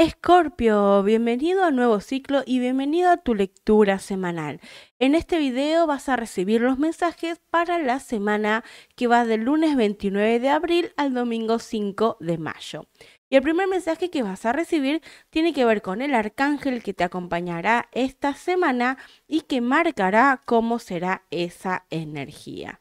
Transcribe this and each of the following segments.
Escorpio, bienvenido a nuevo ciclo y bienvenido a tu lectura semanal. En este video vas a recibir los mensajes para la semana que va del lunes 29 de abril al domingo 5 de mayo. Y el primer mensaje que vas a recibir tiene que ver con el arcángel que te acompañará esta semana y que marcará cómo será esa energía.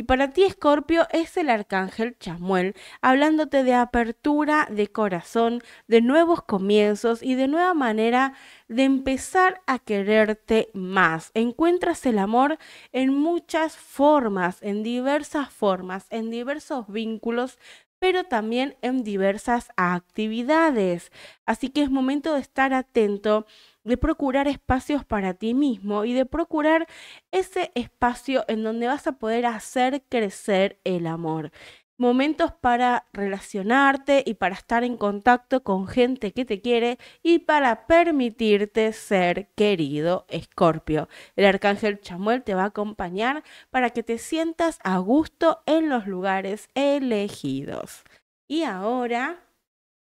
Y para ti, Escorpio, es el arcángel Chamuel, hablándote de apertura de corazón, de nuevos comienzos y de nueva manera de empezar a quererte más. Encuentras el amor en muchas formas, en diversas formas, en diversos vínculos, pero también en diversas actividades. Así que es momento de estar atento de procurar espacios para ti mismo y de procurar ese espacio en donde vas a poder hacer crecer el amor. Momentos para relacionarte y para estar en contacto con gente que te quiere y para permitirte ser querido, Escorpio. El arcángel Chamuel te va a acompañar para que te sientas a gusto en los lugares elegidos. Y ahora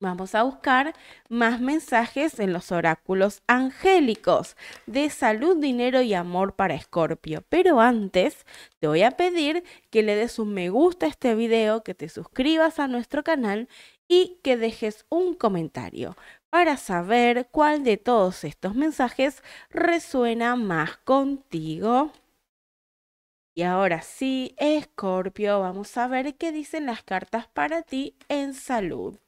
Vamos a buscar más mensajes en los oráculos angélicos de salud, dinero y amor para Escorpio. Pero antes te voy a pedir que le des un me gusta a este video, que te suscribas a nuestro canal y que dejes un comentario para saber cuál de todos estos mensajes resuena más contigo. Y ahora sí, Escorpio, vamos a ver qué dicen las cartas para ti en salud.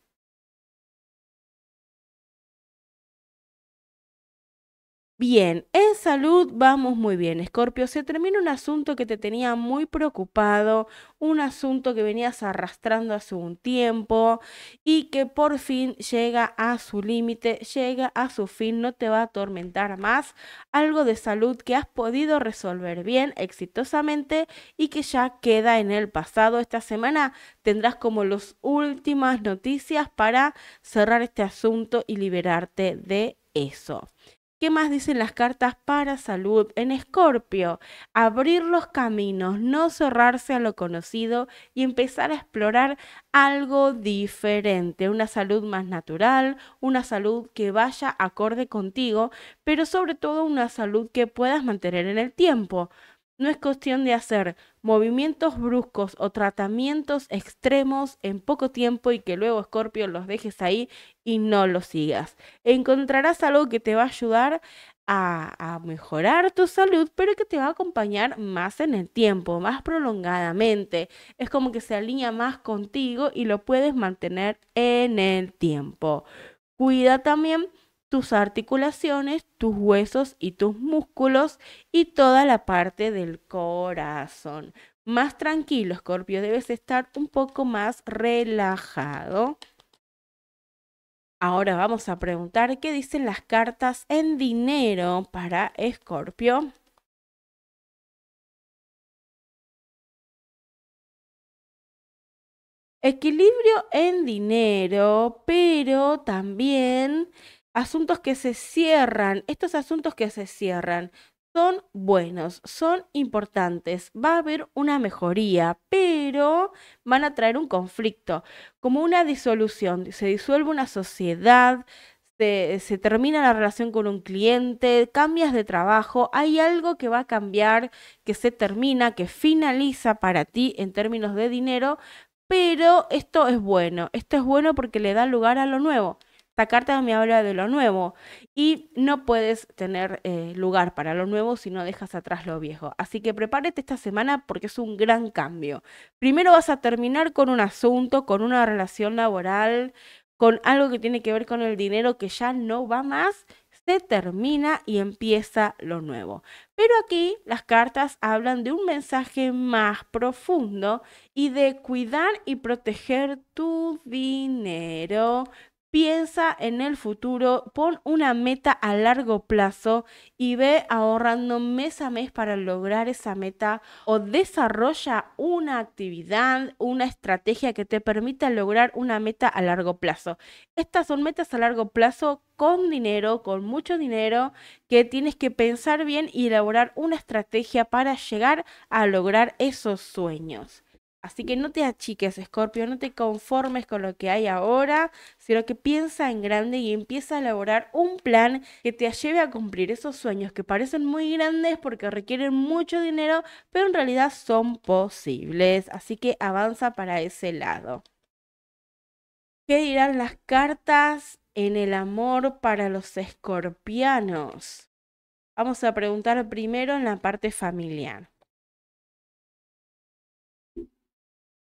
Bien, en salud vamos muy bien, Escorpio. Se termina un asunto que te tenía muy preocupado, un asunto que venías arrastrando hace un tiempo y que por fin llega a su límite, llega a su fin, no te va a atormentar más. Algo de salud que has podido resolver bien, exitosamente y que ya queda en el pasado. Esta semana tendrás como las últimas noticias para cerrar este asunto y liberarte de eso. ¿Qué más dicen las cartas para salud? En Escorpio, abrir los caminos, no cerrarse a lo conocido y empezar a explorar algo diferente, una salud más natural, una salud que vaya acorde contigo, pero sobre todo una salud que puedas mantener en el tiempo. No es cuestión de hacer movimientos bruscos o tratamientos extremos en poco tiempo y que luego Scorpio los dejes ahí y no los sigas. Encontrarás algo que te va a ayudar a, a, mejorar tu salud, pero que te va a acompañar más en el tiempo, más prolongadamente. Es como que se alinea más contigo y lo puedes mantener en el tiempo. Cuida también tus articulaciones, tus huesos y tus músculos y toda la parte del corazón. Más tranquilo, Scorpio, debes estar un poco más relajado. Ahora vamos a preguntar qué dicen las cartas en dinero para Scorpio. Equilibrio en dinero, pero también asuntos que se cierran, estos asuntos que se cierran son buenos, son importantes, va a haber una mejoría, pero van a traer un conflicto, como una disolución, se disuelve una sociedad, se, termina la relación con un cliente, cambias de trabajo, hay algo que va a cambiar, que se termina, que finaliza para ti en términos de dinero, pero esto es bueno, esto es bueno porque le da lugar a lo nuevo. Esta carta me habla de lo nuevo y no puedes tener eh, lugar para lo nuevo si no dejas atrás lo viejo. Así que prepárate esta semana porque es un gran cambio. Primero vas a terminar con un asunto, con una relación laboral, con algo que tiene que ver con el dinero que ya no va más. Se termina y empieza lo nuevo. Pero aquí las cartas hablan de un mensaje más profundo y de cuidar y proteger tu dinero piensa en el futuro, pon una meta a largo plazo y ve ahorrando mes a mes para lograr esa meta o desarrolla una actividad, una estrategia que te permita lograr una meta a largo plazo. Estas son metas a largo plazo con dinero, con mucho dinero, que tienes que pensar bien y elaborar una estrategia para llegar a lograr esos sueños. Así que no te achiques, Scorpio, no te conformes con lo que hay ahora, sino que piensa en grande y empieza a elaborar un plan que te lleve a cumplir esos sueños que parecen muy grandes porque requieren mucho dinero, pero en realidad son posibles. Así que avanza para ese lado. ¿Qué dirán las cartas en el amor para los escorpianos? Vamos a preguntar primero en la parte familiar.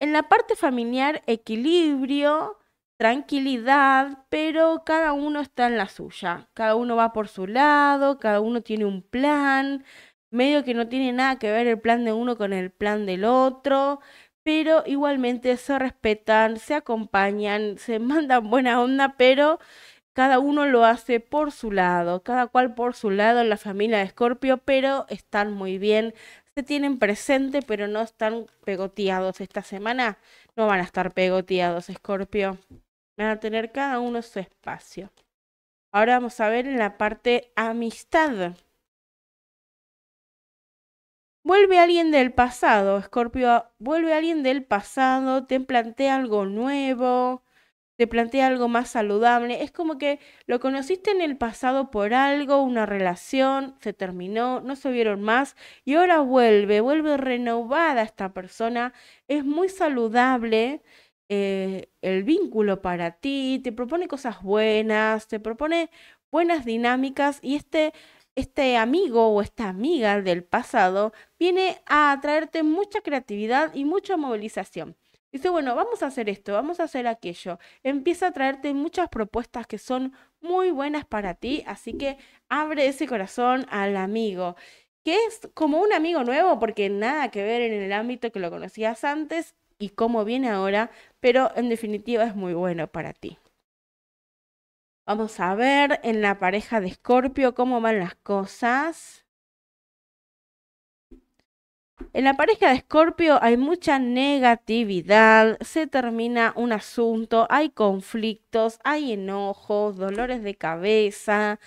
En la parte familiar, equilibrio, tranquilidad, pero cada uno está en la suya. Cada uno va por su lado, cada uno tiene un plan, medio que no tiene nada que ver el plan de uno con el plan del otro, pero igualmente se respetan, se acompañan, se mandan buena onda, pero cada uno lo hace por su lado, cada cual por su lado en la familia de Escorpio, pero están muy bien, se tienen presente, pero no están pegoteados esta semana. No van a estar pegoteados, Escorpio. Van a tener cada uno su espacio. Ahora vamos a ver en la parte amistad. Vuelve alguien del pasado, Escorpio. Vuelve alguien del pasado, te plantea algo nuevo, te plantea algo más saludable. Es como que lo conociste en el pasado por algo, una relación, se terminó, no se vieron más y ahora vuelve, vuelve renovada esta persona. Es muy saludable eh, el vínculo para ti, te propone cosas buenas, te propone buenas dinámicas y este... Este amigo o esta amiga del pasado viene a traerte mucha creatividad y mucha movilización. Dice, bueno, vamos a hacer esto, vamos a hacer aquello. Empieza a traerte muchas propuestas que son muy buenas para ti, así que abre ese corazón al amigo, que es como un amigo nuevo, porque nada que ver en el ámbito que lo conocías antes y cómo viene ahora, pero en definitiva es muy bueno para ti. Vamos a ver en la pareja de Escorpio cómo van las cosas. En la pareja de Escorpio hay mucha negatividad, se termina un asunto, hay conflictos, hay enojos, dolores de cabeza,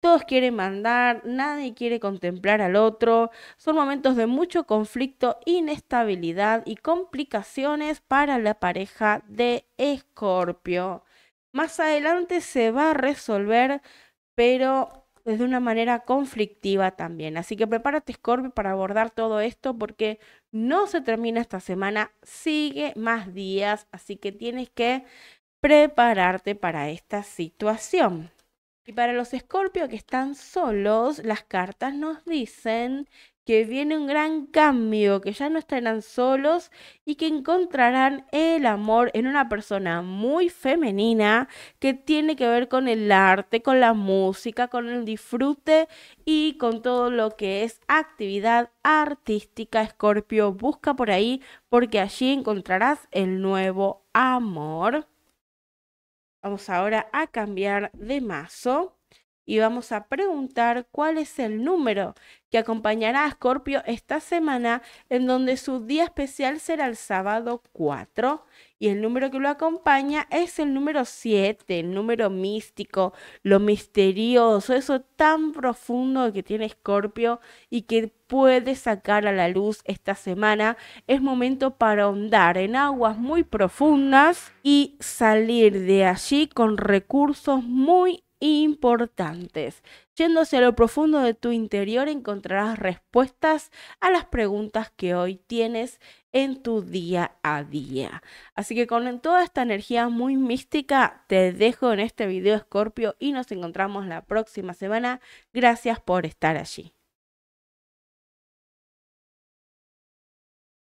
todos quieren mandar, nadie quiere contemplar al otro. Son momentos de mucho conflicto, inestabilidad y complicaciones para la pareja de Escorpio. Más adelante se va a resolver, pero de una manera conflictiva también. Así que prepárate, Scorpio, para abordar todo esto porque no se termina esta semana, sigue más días, así que tienes que prepararte para esta situación. Y para los Scorpio que están solos, las cartas nos dicen que viene un gran cambio, que ya no estarán solos y que encontrarán el amor en una persona muy femenina que tiene que ver con el arte, con la música, con el disfrute y con todo lo que es actividad artística. Escorpio, busca por ahí porque allí encontrarás el nuevo amor. Vamos ahora a cambiar de mazo y vamos a preguntar cuál es el número que acompañará a Scorpio esta semana, en donde su día especial será el sábado 4 y el número que lo acompaña es el número 7, el número místico, lo misterioso, eso tan profundo que tiene Scorpio y que puede sacar a la luz esta semana. Es momento para ahondar en aguas muy profundas y salir de allí con recursos muy importantes. yéndose a lo profundo de tu interior encontrarás respuestas a las preguntas que hoy tienes en tu día a día. Así que con toda esta energía muy mística te dejo en este video Scorpio y nos encontramos la próxima semana. Gracias por estar allí.